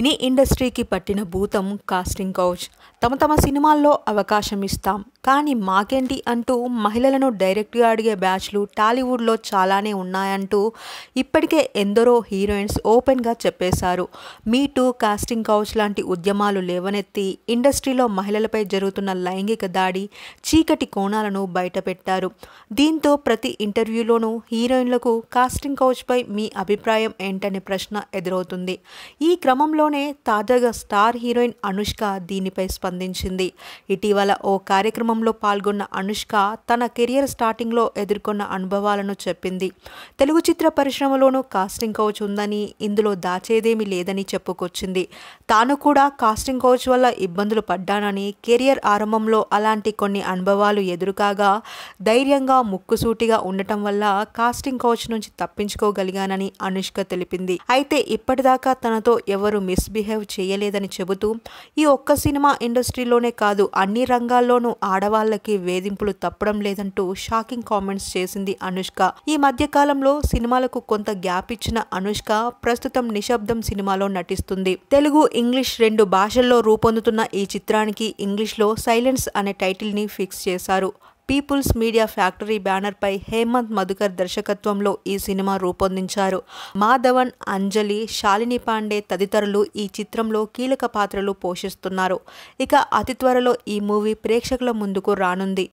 సినీ ఇండస్ట్రీకి పట్టిన భూతం కాస్టింగ్ కౌచ్ తమ తమ సినిమాల్లో అవకాశం ఇస్తాం కానీ మాకేంటి అంటూ మహిళలను డైరెక్ట్గా అడిగే బ్యాచ్లు టాలీవుడ్లో చాలానే ఉన్నాయంటూ ఇప్పటికే ఎందరో హీరోయిన్స్ ఓపెన్గా చెప్పేశారు మీ టూ కాస్టింగ్ కౌచ్ లాంటి ఉద్యమాలు లేవనెత్తి ఇండస్ట్రీలో మహిళలపై జరుగుతున్న లైంగిక దాడి చీకటి కోణాలను బయటపెట్టారు దీంతో ప్రతి ఇంటర్వ్యూలోనూ హీరోయిన్లకు కాస్టింగ్ కౌచ్పై మీ అభిప్రాయం ఏంటనే ప్రశ్న ఎదురవుతుంది ఈ క్రమంలోనే తాజాగా స్టార్ హీరోయిన్ అనుష్క దీనిపై స్పందించింది ఇటీవల ఓ కార్యక్రమం కార్యక్రమంలో పాల్గొన్న అనుష్క తన కెరియర్ స్టార్టింగ్లో ఎదుర్కొన్న అనుభవాలను చెప్పింది తెలుగు చిత్ర పరిశ్రమలోనూ కాస్టింగ్ కోచ్ ఉందని ఇందులో దాచేదేమీ లేదని చెప్పుకొచ్చింది తాను కూడా కాస్టింగ్ కోచ్ వల్ల ఇబ్బందులు పడ్డానని కెరియర్ ఆరంభంలో అలాంటి కొన్ని అనుభవాలు ఎదురుకాగా ధైర్యంగా ముక్కుసూటిగా ఉండటం వల్ల కాస్టింగ్ కోచ్ నుంచి తప్పించుకోగలిగానని అనుష్క తెలిపింది అయితే ఇప్పటిదాకా తనతో ఎవరు మిస్బిహేవ్ చేయలేదని చెబుతూ ఈ ఒక్క సినిమా ఇండస్ట్రీలోనే కాదు అన్ని రంగాల్లోనూ ఆడ ఆడవాళ్ళకి వేధింపులు తప్పడం లేదంటూ షాకింగ్ కామెంట్స్ చేసింది అనుష్క ఈ మధ్య కాలంలో సినిమాలకు కొంత గ్యాప్ ఇచ్చిన అనుష్క ప్రస్తుతం నిశ్శబ్దం సినిమాలో నటిస్తుంది తెలుగు ఇంగ్లీష్ రెండు భాషల్లో రూపొందుతున్న ఈ చిత్రానికి ఇంగ్లీష్లో సైలెన్స్ అనే టైటిల్ ని ఫిక్స్ చేశారు పీపుల్స్ మీడియా ఫ్యాక్టరీ బ్యానర్పై హేమంత్ మధుకర్ దర్శకత్వంలో ఈ సినిమా రూపొందించారు మాధవన్ అంజలి శాలిని పాండే తదితరులు ఈ చిత్రంలో కీలక పాత్రలు పోషిస్తున్నారు ఇక అతి త్వరలో ఈ మూవీ ప్రేక్షకుల ముందుకు రానుంది